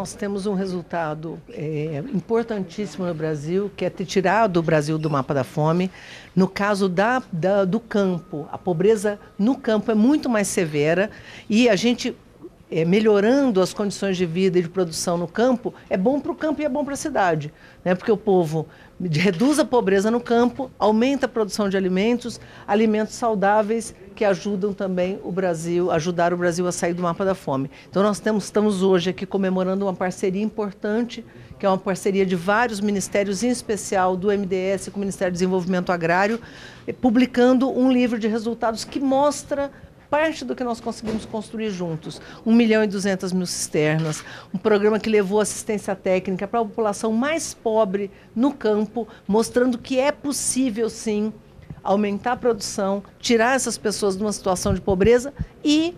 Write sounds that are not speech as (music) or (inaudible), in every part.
nós temos um resultado é, importantíssimo no Brasil, que é ter tirado o Brasil do mapa da fome. No caso da, da, do campo, a pobreza no campo é muito mais severa e a gente é, melhorando as condições de vida e de produção no campo, é bom para o campo e é bom para a cidade. Né? Porque o povo reduz a pobreza no campo, aumenta a produção de alimentos, alimentos saudáveis que ajudam também o Brasil, ajudar o Brasil a sair do mapa da fome. Então nós temos, estamos hoje aqui comemorando uma parceria importante, que é uma parceria de vários ministérios, em especial do MDS com o Ministério do Desenvolvimento Agrário, publicando um livro de resultados que mostra parte do que nós conseguimos construir juntos. 1 milhão e 200 mil cisternas, um programa que levou assistência técnica para a população mais pobre no campo, mostrando que é possível, sim, aumentar a produção, tirar essas pessoas de uma situação de pobreza e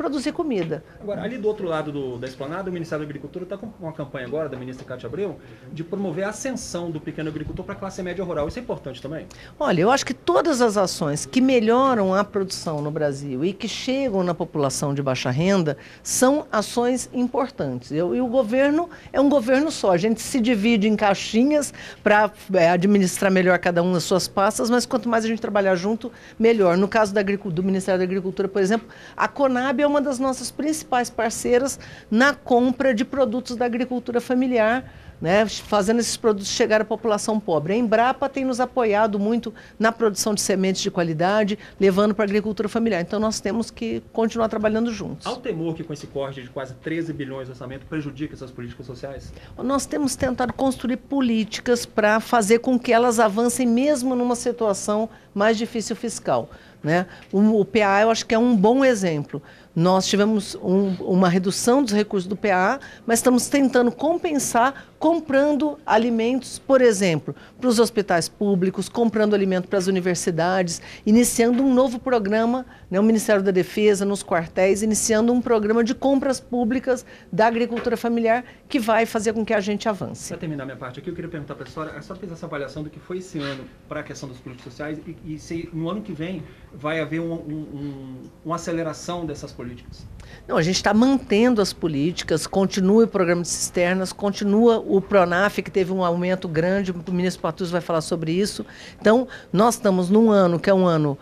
produzir comida. Agora, ali do outro lado do, da esplanada, o Ministério da Agricultura está com uma campanha agora da ministra Cátia Abreu de promover a ascensão do pequeno agricultor para a classe média rural. Isso é importante também? Olha, eu acho que todas as ações que melhoram a produção no Brasil e que chegam na população de baixa renda são ações importantes. Eu, e o governo é um governo só. A gente se divide em caixinhas para é, administrar melhor cada um as suas pastas, mas quanto mais a gente trabalhar junto, melhor. No caso da, do Ministério da Agricultura, por exemplo, a Conab é uma das nossas principais parceiras na compra de produtos da agricultura familiar, né, fazendo esses produtos chegar à população pobre. A Embrapa tem nos apoiado muito na produção de sementes de qualidade, levando para a agricultura familiar. Então nós temos que continuar trabalhando juntos. Há o temor que com esse corte de quase 13 bilhões de orçamento prejudica essas políticas sociais? Nós temos tentado construir políticas para fazer com que elas avancem mesmo numa situação mais difícil fiscal. Né? O, o, PA, eu acho que é um bom exemplo. Nós tivemos um, uma redução dos recursos do PA, mas estamos tentando compensar comprando alimentos, por exemplo, para os hospitais públicos, comprando alimento para as universidades, iniciando um novo programa, né, o Ministério da Defesa, nos quartéis, iniciando um programa de compras públicas da agricultura familiar que vai fazer com que a gente avance. Para terminar minha parte aqui, eu queria perguntar para a senhora, a senhora fez essa avaliação do que foi esse ano para a questão dos políticos sociais e, e se no ano que vem vai haver um, um, um, uma aceleração dessas políticas? Não, a gente está mantendo as políticas, continua o programa de cisternas, continua o Pronaf, que teve um aumento grande, o ministro Patrus vai falar sobre isso. Então, nós estamos num ano que é um ano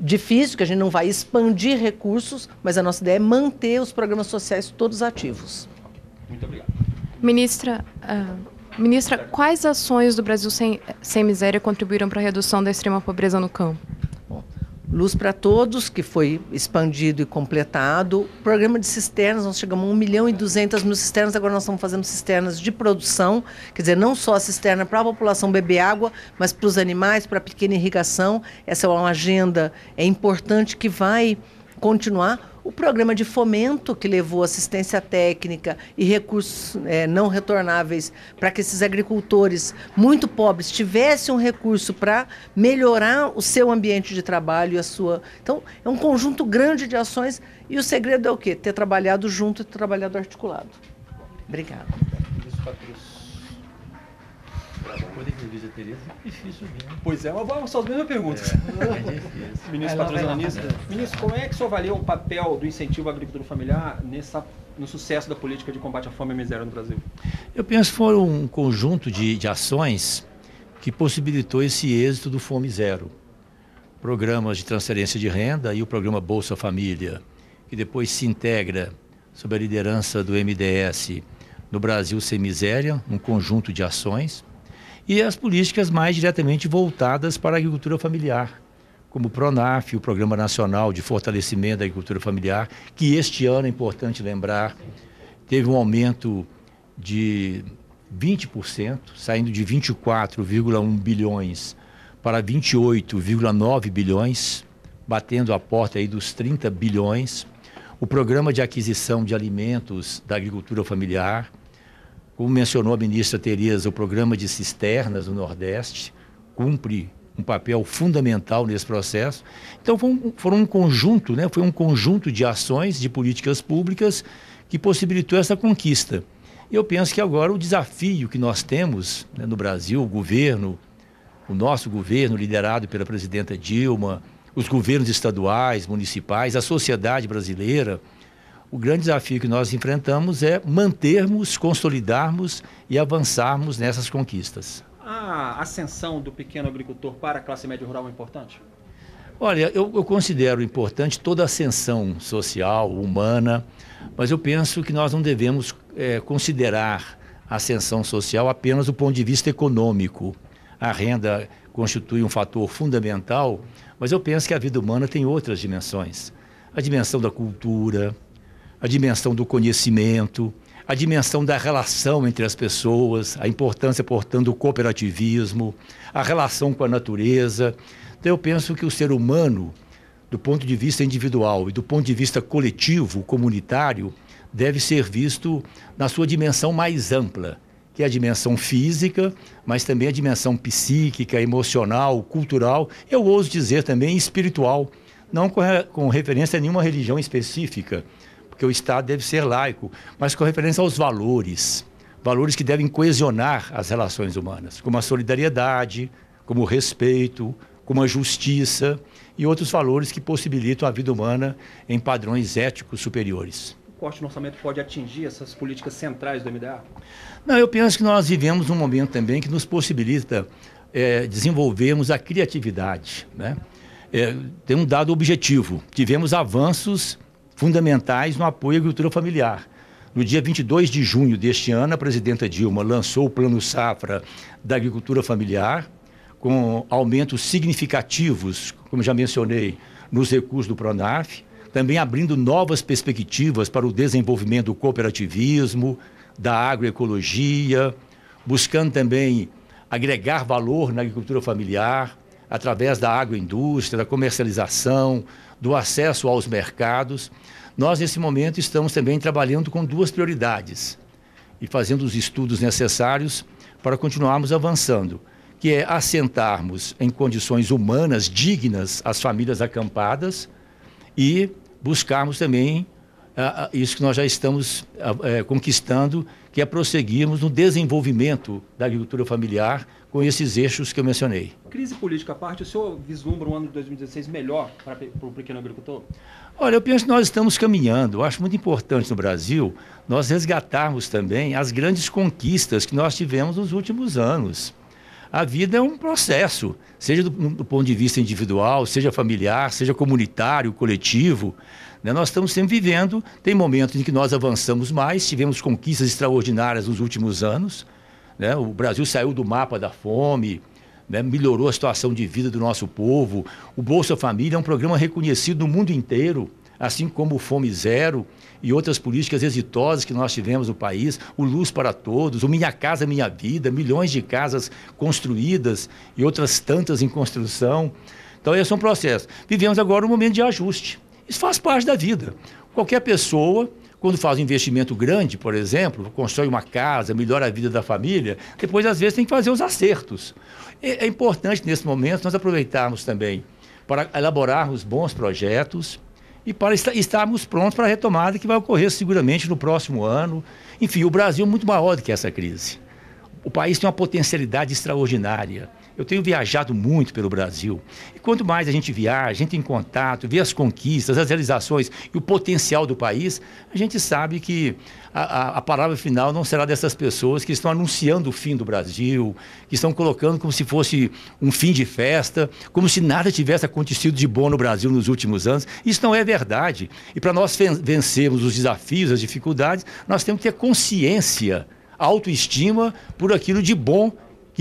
difícil, que a gente não vai expandir recursos, mas a nossa ideia é manter os programas sociais todos ativos. Muito obrigado. Ministra, uh, ministra quais ações do Brasil sem, sem Miséria contribuíram para a redução da extrema pobreza no campo? Luz para Todos, que foi expandido e completado. Programa de cisternas, nós chegamos a 1 milhão e 200 mil cisternas, agora nós estamos fazendo cisternas de produção, quer dizer, não só a cisterna para a população beber água, mas para os animais, para a pequena irrigação. Essa é uma agenda é importante que vai continuar o programa de fomento que levou assistência técnica e recursos é, não retornáveis para que esses agricultores muito pobres tivessem um recurso para melhorar o seu ambiente de trabalho e a sua. Então, é um conjunto grande de ações e o segredo é o quê? Ter trabalhado junto e ter trabalhado articulado. Obrigada que entrevista a Tereza, é difícil mesmo. Pois é, mas vamos só as mesmas perguntas. É, é difícil. (laughs) Ministro patrocinista. Ministro, como é que o senhor avalia o papel do incentivo à agricultura familiar nessa, no sucesso da política de combate à fome e à miséria no Brasil? Eu penso que foi um conjunto de, de ações que possibilitou esse êxito do Fome Zero. Programas de transferência de renda e o programa Bolsa Família, que depois se integra sob a liderança do MDS no Brasil Sem Miséria, um conjunto de ações e as políticas mais diretamente voltadas para a agricultura familiar, como o PRONAF, o Programa Nacional de Fortalecimento da Agricultura Familiar, que este ano, é importante lembrar, teve um aumento de 20%, saindo de 24,1 bilhões para 28,9 bilhões, batendo a porta aí dos 30 bilhões. O Programa de Aquisição de Alimentos da Agricultura Familiar, como mencionou a ministra Tereza, o programa de cisternas no Nordeste cumpre um papel fundamental nesse processo. Então, foi um, foram um conjunto, né? foi um conjunto de ações, de políticas públicas que possibilitou essa conquista. Eu penso que agora o desafio que nós temos né, no Brasil, o governo, o nosso governo, liderado pela presidenta Dilma, os governos estaduais, municipais, a sociedade brasileira, o grande desafio que nós enfrentamos é mantermos, consolidarmos e avançarmos nessas conquistas. A ascensão do pequeno agricultor para a classe média rural é importante? Olha, eu, eu, considero importante toda a ascensão social, humana, mas eu penso que nós não devemos é, considerar a ascensão social apenas do ponto de vista econômico. A renda constitui um fator fundamental, mas eu penso que a vida humana tem outras dimensões. A dimensão da cultura, a dimensão do conhecimento, a dimensão da relação entre as pessoas, a importância, portanto, do cooperativismo, a relação com a natureza. Então, eu penso que o ser humano, do ponto de vista individual e do ponto de vista coletivo, comunitário, deve ser visto na sua dimensão mais ampla, que é a dimensão física, mas também a dimensão psíquica, emocional, cultural, eu ouso dizer também espiritual, não com, com referência a nenhuma religião específica, porque o Estado deve ser laico, mas com referência aos valores. Valores que devem coesionar as relações humanas, como a solidariedade, como o respeito, como a justiça e outros valores que possibilitam a vida humana em padrões éticos superiores. O corte no orçamento pode atingir essas políticas centrais do MDA? Não, eu penso que nós vivemos um momento também que nos possibilita é, desenvolvermos a criatividade. Né? É, tem um dado objetivo: tivemos avanços fundamentais no apoio à agricultura familiar. No dia 22 de junho deste ano, a presidenta Dilma lançou o Plano Safra da Agricultura Familiar, com aumentos significativos, como já mencionei, nos recursos do Pronaf, também abrindo novas perspectivas para o desenvolvimento do cooperativismo, da agroecologia, buscando também agregar valor na agricultura familiar através da agroindústria, da comercialização, do acesso aos mercados. Nós, nesse momento, estamos também trabalhando com duas prioridades e fazendo os estudos necessários para continuarmos avançando, que é assentarmos em condições humanas dignas as famílias acampadas e buscarmos também ah, ah, isso que nós já estamos ah, eh, conquistando que é prosseguirmos no desenvolvimento da agricultura familiar com esses eixos que eu mencionei. Crise política à parte, o senhor vislumbra um ano de 2016 melhor para, para o pequeno agricultor? Olha, eu penso que nós estamos caminhando. Eu acho muito importante no Brasil nós resgatarmos também as grandes conquistas que nós tivemos nos últimos anos. A vida é um processo, seja do, do ponto de vista individual, seja familiar, seja comunitário, coletivo. Né? Nós estamos sempre vivendo, tem momentos em que nós avançamos mais, tivemos conquistas extraordinárias nos últimos anos. Né? O Brasil saiu do mapa da fome, né, melhorou a situação de vida do nosso povo. O Bolsa Família é um programa reconhecido no mundo inteiro assim como o Fome Zero e outras políticas exitosas que nós tivemos no país, o Luz para Todos, o Minha Casa Minha Vida, milhões de casas construídas e outras tantas em construção. Então, esse é um processo. Vivemos agora um momento de ajuste. Isso faz parte da vida. Qualquer pessoa quando faz um investimento grande, por exemplo, constrói uma casa, melhora a vida da família, depois às vezes tem que fazer os acertos. É, é importante nesse momento nós aproveitarmos também para elaborarmos bons projetos, e para estarmos prontos para a retomada que vai ocorrer seguramente no próximo ano. Enfim, o Brasil é muito maior do que essa crise. O país tem uma potencialidade extraordinária. Eu tenho viajado muito pelo Brasil. E quanto mais a gente viaja, a gente em contato, vê as conquistas, as realizações e o potencial do país, a gente sabe que a, a, a palavra final não será dessas pessoas que estão anunciando o fim do Brasil, que estão colocando como se fosse um fim de festa, como se nada tivesse acontecido de bom no Brasil nos últimos anos. Isso não é verdade. E para nós vencermos os desafios, as dificuldades, nós temos que ter consciência, autoestima por aquilo de bom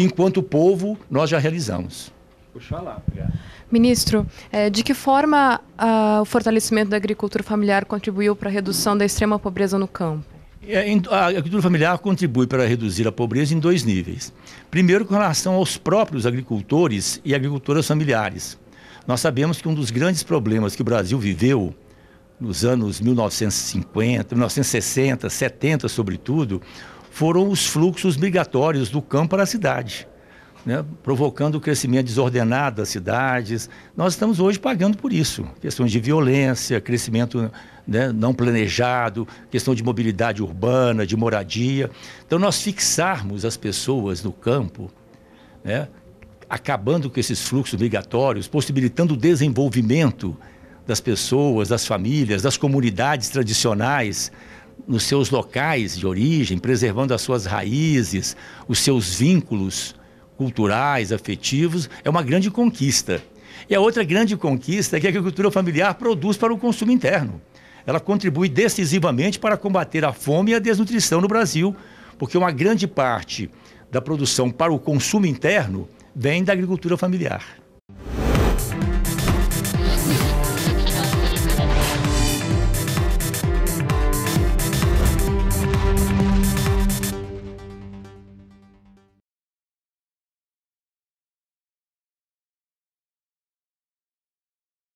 enquanto povo, nós já realizamos. Oxalá, obrigado. Ministro, eh, de que forma ah, o fortalecimento da agricultura familiar contribuiu para a redução da extrema pobreza no campo? É, a agricultura familiar contribui para reduzir a pobreza em dois níveis. Primeiro, com relação aos próprios agricultores e agricultoras familiares. Nós sabemos que um dos grandes problemas que o Brasil viveu nos anos 1950, 1960, 70, sobretudo, foram os fluxos migratórios do campo para a cidade, né? provocando o crescimento desordenado das cidades. Nós estamos hoje pagando por isso. Questões de violência, crescimento né, não planejado, questão de mobilidade urbana, de moradia. Então, nós fixarmos as pessoas no campo, né, acabando com esses fluxos migratórios, possibilitando o desenvolvimento das pessoas, das famílias, das comunidades tradicionais, nos seus locais de origem, preservando as suas raízes, os seus vínculos culturais, afetivos, é uma grande conquista. E a outra grande conquista é que a agricultura familiar produz para o consumo interno. Ela contribui decisivamente para combater a fome e a desnutrição no Brasil, porque uma grande parte da produção para o consumo interno vem da agricultura familiar.